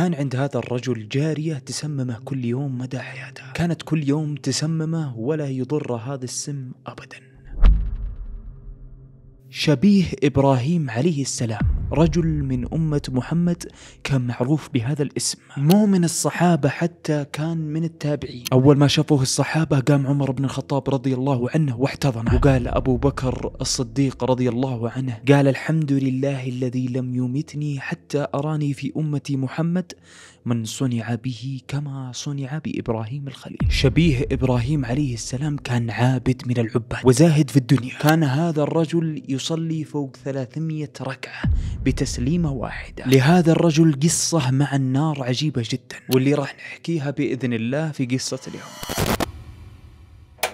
كان عند هذا الرجل جارية تسممه كل يوم مدى حياته كانت كل يوم تسممه ولا يضر هذا السم أبدا شبيه إبراهيم عليه السلام رجل من أمة محمد كان معروف بهذا الاسم مو من الصحابة حتى كان من التابعين أول ما شافوه الصحابة قام عمر بن الخطاب رضي الله عنه واحتضنه وقال أبو بكر الصديق رضي الله عنه قال الحمد لله الذي لم يمتني حتى أراني في أمة محمد من صنع به كما صنع بإبراهيم الخليل شبيه إبراهيم عليه السلام كان عابد من العباد وزاهد في الدنيا كان هذا الرجل يصلي فوق 300 ركعة بتسليمة واحدة لهذا الرجل قصة مع النار عجيبة جدا واللي راح نحكيها بإذن الله في قصة اليوم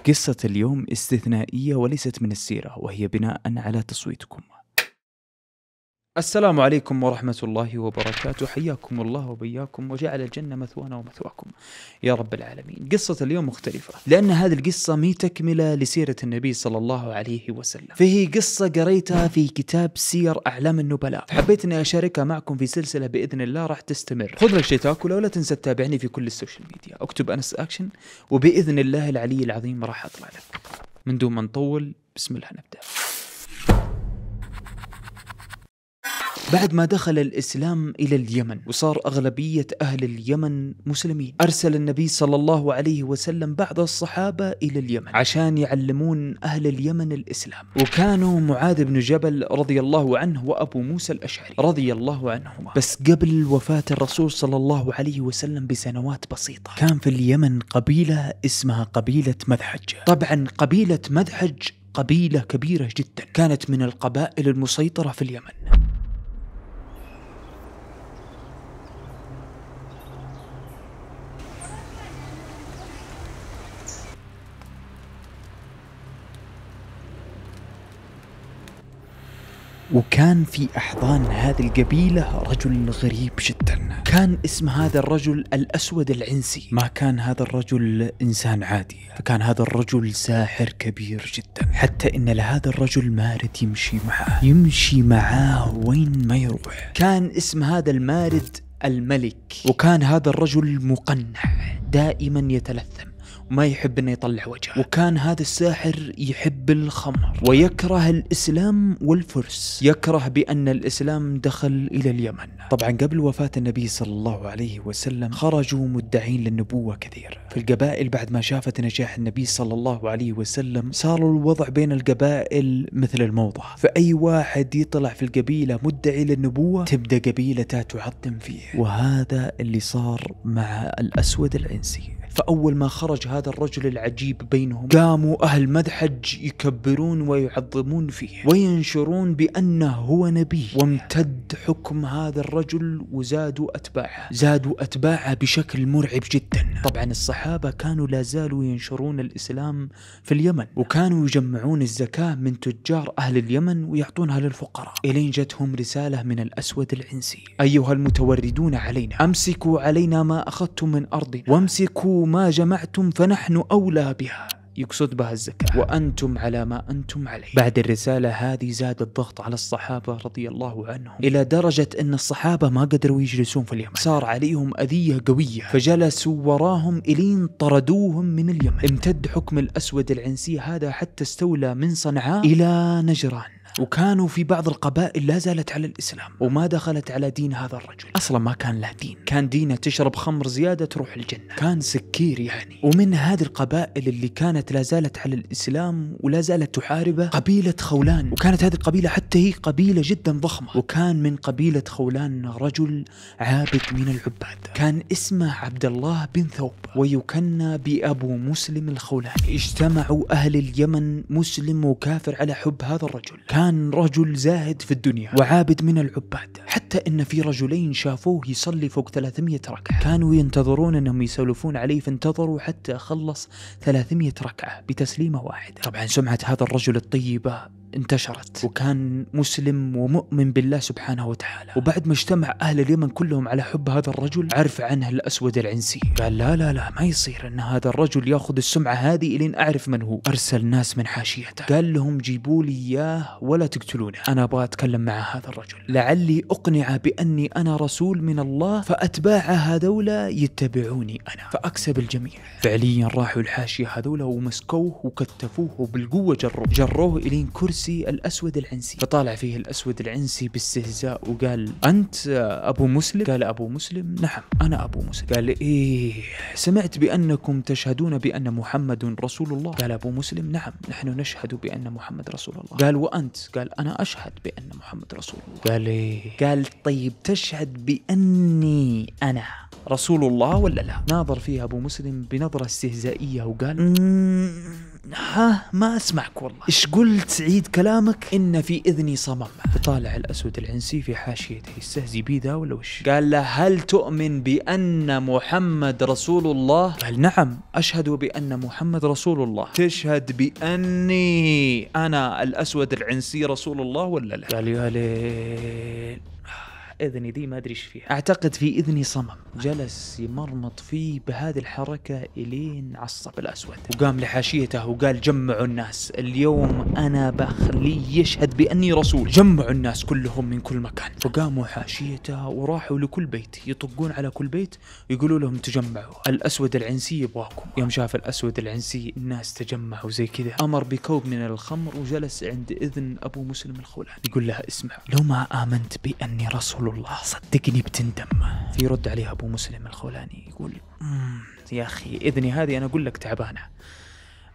قصة اليوم استثنائية وليست من السيرة وهي بناء على تصويتكم السلام عليكم ورحمة الله وبركاته حياكم الله وبياكم وجعل الجنة مثوانا ومثواكم يا رب العالمين قصة اليوم مختلفة لأن هذه القصة مي تكملة لسيرة النبي صلى الله عليه وسلم فهي قصة قريتها في كتاب سير أعلام النبلاء حبيت أني أشاركها معكم في سلسلة بإذن الله راح تستمر خذ لك شيء تاكله ولا تنسى تتابعني في كل السوشيال ميديا اكتب أنس أكشن وبإذن الله العلي العظيم راح أطلع لك من دون ما نطول بسم الله نبدأ بعد ما دخل الإسلام إلى اليمن وصار أغلبية أهل اليمن مسلمين أرسل النبي صلى الله عليه وسلم بعض الصحابة إلى اليمن عشان يعلمون أهل اليمن الإسلام وكانوا معاذ بن جبل رضي الله عنه وأبو موسى الأشعري رضي الله عنهما بس قبل وفاة الرسول صلى الله عليه وسلم بسنوات بسيطة كان في اليمن قبيلة اسمها قبيلة مذحج طبعا قبيلة مذحج قبيلة كبيرة جدا كانت من القبائل المسيطرة في اليمن وكان في أحضان هذه القبيلة رجل غريب جدا كان اسم هذا الرجل الأسود العنسي ما كان هذا الرجل إنسان عادي فكان هذا الرجل ساحر كبير جدا حتى إن لهذا الرجل مارد يمشي معاه يمشي معاه وين ما يروح كان اسم هذا المارد الملك وكان هذا الرجل مقنع دائما يتلثم وما يحب انه يطلع وجهه وكان هذا الساحر يحب الخمر ويكره الاسلام والفرس يكره بان الاسلام دخل الى اليمن طبعا قبل وفاه النبي صلى الله عليه وسلم خرجوا مدعين للنبوه كثير فالقبائل بعد ما شافت نجاح النبي صلى الله عليه وسلم صار الوضع بين القبائل مثل الموضة فأي واحد يطلع في القبيلة مدعي للنبوة تبدأ قبيلته تعظم فيه وهذا اللي صار مع الأسود العنسي فأول ما خرج هذا الرجل العجيب بينهم قاموا أهل مدحج يكبرون ويعظمون فيه وينشرون بأنه هو نبي وامتد حكم هذا الرجل وزادوا أتباعه زادوا أتباعه بشكل مرعب جدا طبعا الصحابة كانوا لا زالوا ينشرون الإسلام في اليمن وكانوا يجمعون الزكاة من تجار أهل اليمن ويعطونها للفقراء إلين جتهم رسالة من الأسود العنسي أيها المتوردون علينا أمسكوا علينا ما أخذتم من أرضنا وامسكوا ما جمعتم فنحن أولى بها يقصد بها الزكاة وأنتم على ما أنتم عليه بعد الرسالة هذه زاد الضغط على الصحابة رضي الله عنهم إلى درجة أن الصحابة ما قدروا يجلسون في اليمن صار عليهم أذية قوية فجلسوا وراهم إلين طردوهم من اليمن امتد حكم الأسود العنسي هذا حتى استولى من صنعاء إلى نجران وكانوا في بعض القبائل لا زالت على الإسلام وما دخلت على دين هذا الرجل أصلا ما كان له دين كان دينه تشرب خمر زيادة تروح الجنة كان سكير يعني ومن هذه القبائل اللي كانت لا زالت على الإسلام ولا زالت تحاربه قبيلة خولان وكانت هذه القبيلة حتى هي قبيلة جدا ضخمة وكان من قبيلة خولان رجل عابد من العباد كان اسمه عبد الله بن ثوب ويكنى بأبو مسلم الخولاني اجتمعوا أهل اليمن مسلم وكافر على حب هذا الرجل كان كان رجل زاهد في الدنيا وعابد من العباد حتى ان في رجلين شافوه يصلي فوق 300 ركعة كانوا ينتظرون انهم يسولفون عليه فانتظروا حتى خلص 300 ركعة بتسليمة واحدة طبعا سمعة هذا الرجل الطيبة انتشرت وكان مسلم ومؤمن بالله سبحانه وتعالى وبعد ما اجتمع أهل اليمن كلهم على حب هذا الرجل عرف عنه الأسود العنسي قال لا لا لا ما يصير أن هذا الرجل يأخذ السمعة هذه إلين أعرف من هو أرسل ناس من حاشيته قال لهم جيبوا لي إياه ولا تقتلونه أنا أبغى أتكلم مع هذا الرجل لعلي أقنعه بأني أنا رسول من الله فأتباعه هذولا يتبعوني أنا فأكسب الجميع فعليا راحوا الحاشية هذولا ومسكوه وكتفوه وبالقوة جروه جروه إلين كرسي العنسي الأسود العنسي فطالع فيه الأسود العنسي باستهزاء وقال أنت أبو مسلم قال أبو مسلم نعم أنا أبو مسلم قال إيه سمعت بأنكم تشهدون بأن محمد رسول الله قال أبو مسلم نعم نحن نشهد بأن محمد رسول الله قال وأنت قال أنا أشهد بأن محمد رسول الله قال إيه قال طيب تشهد بأني أنا رسول الله ولا لا ناظر فيها أبو مسلم بنظرة استهزائية وقال ها ما اسمعك والله ايش قلت عيد كلامك ان في اذني صمم فطالع الاسود العنسي في حاشيته يستهزي بي ذا ولا وش قال له هل تؤمن بان محمد رسول الله قال نعم اشهد بان محمد رسول الله تشهد باني انا الاسود العنسي رسول الله ولا لا قال يا ليل اذني دي ما ادري ايش فيها اعتقد في اذني صمم جلس يمرمط فيه بهذه الحركه الين عصب الاسود وقام لحاشيته وقال جمعوا الناس اليوم انا بخليه يشهد باني رسول جمعوا الناس كلهم من كل مكان فقاموا حاشيته وراحوا لكل بيت يطقون على كل بيت يقولوا لهم تجمعوا الاسود العنسي يبغاكم يوم شاف الاسود العنسي الناس تجمعوا زي كذا امر بكوب من الخمر وجلس عند اذن ابو مسلم الخولان يقول لها اسمع لو ما امنت باني رسول رسول الله صدقني بتندم يرد عليها ابو مسلم الخولاني يقول يا اخي اذني هذه انا اقول لك تعبانه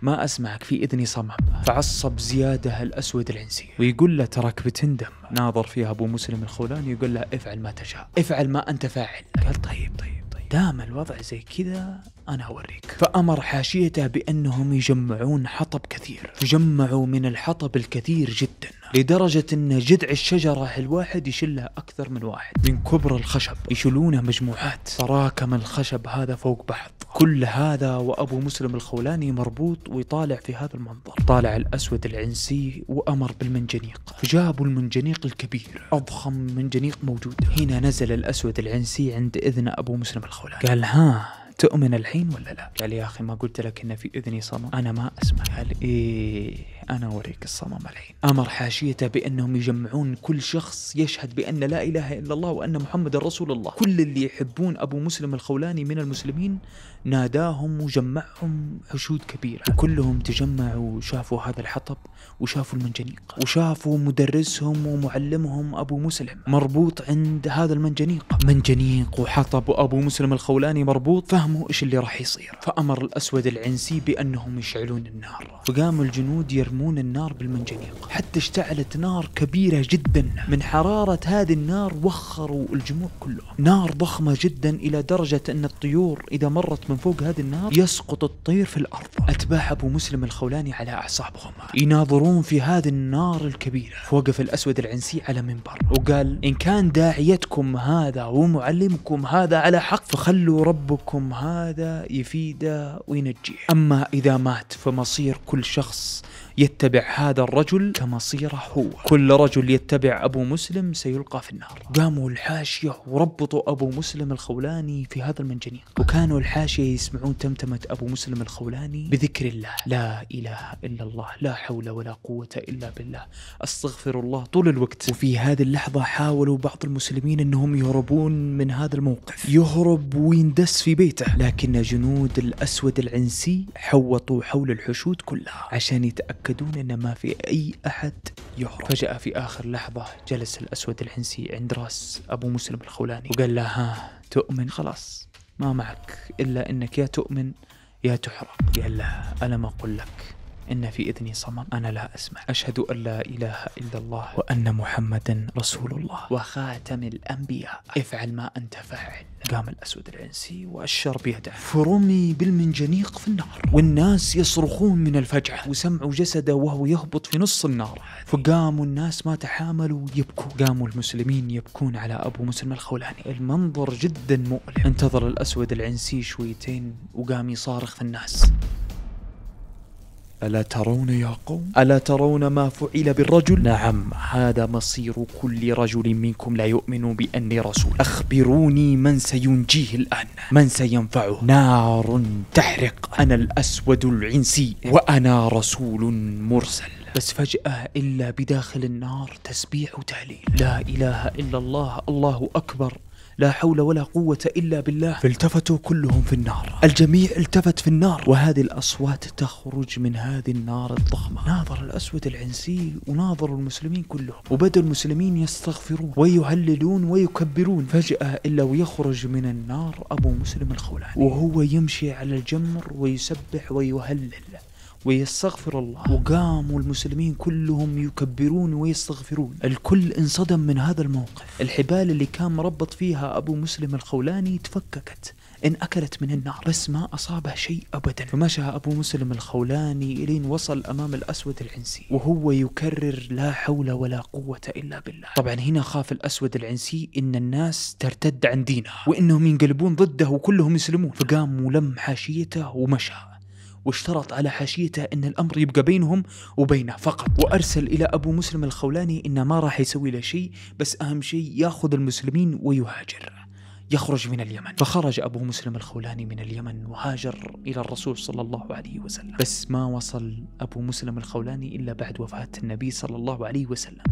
ما اسمعك في اذني صمم فعصب زياده الاسود العنسي ويقول له تراك بتندم ناظر فيها ابو مسلم الخولاني يقول له افعل ما تشاء افعل ما انت فاعل قال طيب طيب طيب دام الوضع زي كذا أنا أوريك فأمر حاشيته بأنهم يجمعون حطب كثير فجمعوا من الحطب الكثير جدا لدرجة أن جذع الشجرة الواحد يشلها أكثر من واحد من كبر الخشب يشيلونه مجموعات تراكم الخشب هذا فوق بعض كل هذا وأبو مسلم الخولاني مربوط ويطالع في هذا المنظر طالع الأسود العنسي وأمر بالمنجنيق جابوا المنجنيق الكبير أضخم منجنيق موجود هنا نزل الأسود العنسي عند إذن أبو مسلم الخولاني قال ها تؤمن الحين ولا لا؟ قال يا اخي ما قلت لك ان في اذني صمم انا ما اسمع قال ايه انا اوريك الصمم الحين امر حاشيته بانهم يجمعون كل شخص يشهد بان لا اله الا الله وان محمد رسول الله كل اللي يحبون ابو مسلم الخولاني من المسلمين ناداهم وجمعهم حشود كبيرة وكلهم تجمعوا وشافوا هذا الحطب وشافوا المنجنيق وشافوا مدرسهم ومعلمهم أبو مسلم مربوط عند هذا المنجنيق منجنيق وحطب وأبو مسلم الخولاني مربوط فهموا إيش اللي راح يصير فأمر الأسود العنسي بأنهم يشعلون النار فقام الجنود يرمون النار بالمنجنيق حتى اشتعلت نار كبيرة جدا من حرارة هذه النار وخروا الجموع كلهم نار ضخمة جدا إلى درجة أن الطيور إذا مرت من فوق هذه النار يسقط الطير في الأرض أتباع أبو مسلم الخولاني على أعصابهم يناظرون في هذه النار الكبيرة فوقف الأسود العنسي على منبر وقال إن كان داعيتكم هذا ومعلمكم هذا على حق فخلوا ربكم هذا يفيده وينجيه أما إذا مات فمصير كل شخص يتبع هذا الرجل كمصيره هو كل رجل يتبع أبو مسلم سيلقى في النار قاموا الحاشية وربطوا أبو مسلم الخولاني في هذا المنجنيق وكانوا الحاشية يسمعون تمتمة أبو مسلم الخولاني بذكر الله لا إله إلا الله لا حول ولا قوة إلا بالله أستغفر الله طول الوقت وفي هذه اللحظة حاولوا بعض المسلمين أنهم يهربون من هذا الموقف يهرب ويندس في بيته لكن جنود الأسود العنسي حوطوا حول الحشود كلها عشان يتأكدوا يتأكدون أن ما في أي أحد يحرق فجأة في آخر لحظة جلس الأسود العنسي عند رأس أبو مسلم الخولاني وقال له ها تؤمن خلاص ما معك إلا أنك يا تؤمن يا تحرق قال له ألم أقول لك إن في إذني صمم أنا لا أسمع أشهد أن لا إله إلا الله وأن محمدا رسول الله وخاتم الأنبياء افعل ما أنت فاعل قام الأسود العنسي وأشر بيده فرمي بالمنجنيق في النار والناس يصرخون من الفجعة وسمعوا جسده وهو يهبط في نص النار فقاموا الناس ما تحاملوا يبكوا قاموا المسلمين يبكون على أبو مسلم الخولاني المنظر جدا مؤلم انتظر الأسود العنسي شويتين وقام يصارخ في الناس ألا ترون يا قوم ألا ترون ما فعل بالرجل نعم هذا مصير كل رجل منكم لا يؤمن بأني رسول أخبروني من سينجيه الآن من سينفعه نار تحرق أنا الأسود العنسي إيه. وأنا رسول مرسل بس فجأة إلا بداخل النار تسبيح وتهليل لا إله إلا الله الله أكبر لا حول ولا قوة إلا بالله فالتفتوا كلهم في النار الجميع التفت في النار وهذه الأصوات تخرج من هذه النار الضخمة ناظر الأسود العنسي وناظر المسلمين كلهم وبدأ المسلمين يستغفرون ويهللون ويكبرون فجأة إلا ويخرج من النار أبو مسلم الخولاني وهو يمشي على الجمر ويسبح ويهلل ويستغفر الله وقاموا المسلمين كلهم يكبرون ويستغفرون الكل انصدم من هذا الموقف الحبال اللي كان مربط فيها أبو مسلم الخولاني تفككت انأكلت من النار بس ما أصابه شيء أبدا فمشى أبو مسلم الخولاني إلين وصل أمام الأسود العنسي وهو يكرر لا حول ولا قوة إلا بالله طبعا هنا خاف الأسود العنسي إن الناس ترتد عن دينها وإنهم ينقلبون ضده وكلهم يسلمون فقام ولم حاشيته ومشى واشترط على حاشيته أن الأمر يبقى بينهم وبينه فقط وأرسل إلى أبو مسلم الخولاني إنه ما راح يسوي له شيء بس أهم شيء ياخذ المسلمين ويهاجر يخرج من اليمن فخرج أبو مسلم الخولاني من اليمن وهاجر إلى الرسول صلى الله عليه وسلم بس ما وصل أبو مسلم الخولاني إلا بعد وفاة النبي صلى الله عليه وسلم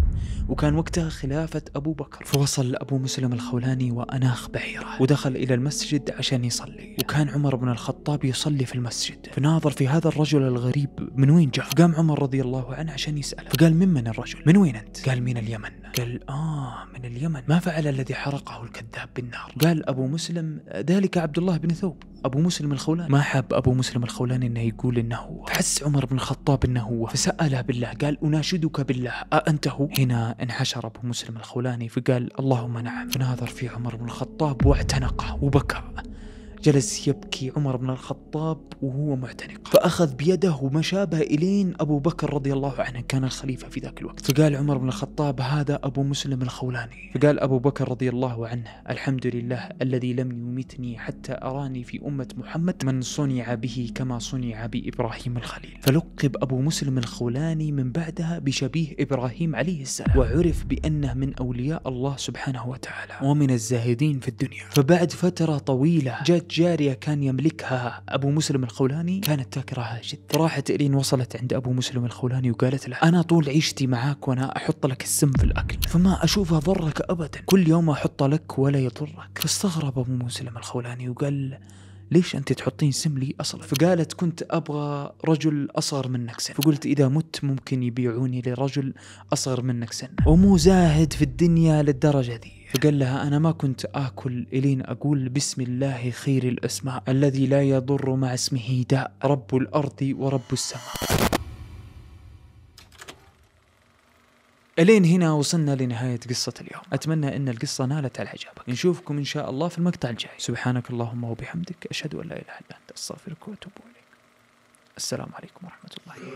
وكان وقتها خلافة أبو بكر فوصل أبو مسلم الخولاني وأناخ بعيره ودخل إلى المسجد عشان يصلي وكان عمر بن الخطاب يصلي في المسجد فناظر في هذا الرجل الغريب من وين جاء فقام عمر رضي الله عنه عشان يسأله فقال ممن الرجل من وين أنت قال من اليمن قال آه من اليمن ما فعل الذي حرقه الكذاب بالنار قال أبو مسلم ذلك عبد الله بن ثوب أبو مسلم الخولاني ما حب أبو مسلم الخولاني أنه يقول إنه هو فحس عمر بن الخطاب إنه هو فسأله بالله قال أناشدك بالله أأنت هو هنا انحشر أبو مسلم الخولاني فقال اللهم نعم فناظر في عمر بن الخطاب واعتنقه وبكى جلس يبكي عمر بن الخطاب وهو معتنق فأخذ بيده ومشى بها إلين أبو بكر رضي الله عنه كان الخليفة في ذاك الوقت فقال عمر بن الخطاب هذا أبو مسلم الخولاني فقال أبو بكر رضي الله عنه الحمد لله الذي لم يمتني حتى أراني في أمة محمد من صنع به كما صنع بإبراهيم الخليل فلقب أبو مسلم الخولاني من بعدها بشبيه إبراهيم عليه السلام وعرف بأنه من أولياء الله سبحانه وتعالى ومن الزاهدين في الدنيا فبعد فترة طويلة جاء جارية كان يملكها أبو مسلم الخولاني كانت تكرهها جدا راحت إلين وصلت عند أبو مسلم الخولاني وقالت له أنا طول عيشتي معاك وأنا أحط لك السم في الأكل فما أشوفها ضرك أبدا كل يوم أحطه لك ولا يضرك فاستغرب أبو مسلم الخولاني وقال ليش انت تحطين سم لي اصلا؟ فقالت كنت ابغى رجل اصغر منك سن، فقلت اذا مت ممكن يبيعوني لرجل اصغر منك سن، ومو زاهد في الدنيا للدرجه ذي، فقال لها أنا ما كنت آكل إلين أقول بسم الله خير الأسماء الذي لا يضر مع اسمه داء رب الأرض ورب السماء الين هنا وصلنا لنهاية قصة اليوم أتمنى أن القصة نالت على إعجابك نشوفكم إن شاء الله في المقطع الجاي سبحانك اللهم وبحمدك أشهد أن لا إله إلا أنت أستغفرك وأتوب إليك السلام عليكم ورحمة الله